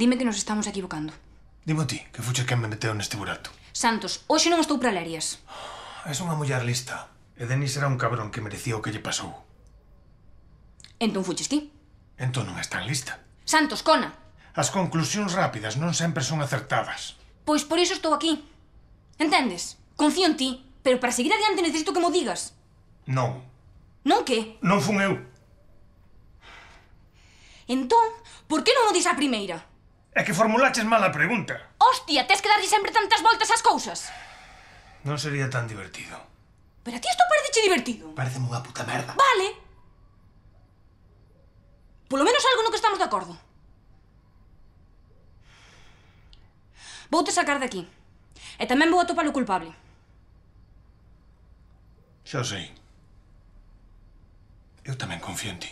Dime que nos estamos equivocando. Dimo ti, que fuches quen me meteu neste burato. Santos, hoxe non estou para lerias. É ah, unha muller lista. E Denis era un cabrón que merecía o que lle pasou. Entón fuches ti. Entón non é tan lista. Santos, cona. As conclusións rápidas non sempre son acertadas. Pois por iso estou aquí. Entendes? Confío en ti, pero para seguir adiante necesito que mo digas. Non. Non que? Non fun eu. Entón, por que non o dis a primeira? É que formulaches mala pregunta. Hostia, tes que darlle sempre tantas voltas ás cousas. Non sería tan divertido. Pero a ti isto parece divertido. Parece unha puta merda. Vale. Polo menos algo no que estamos de acordo. Vou te sacar daqui. E tamén vou atopar o culpable. Xa sei. Eu tamén confío en ti.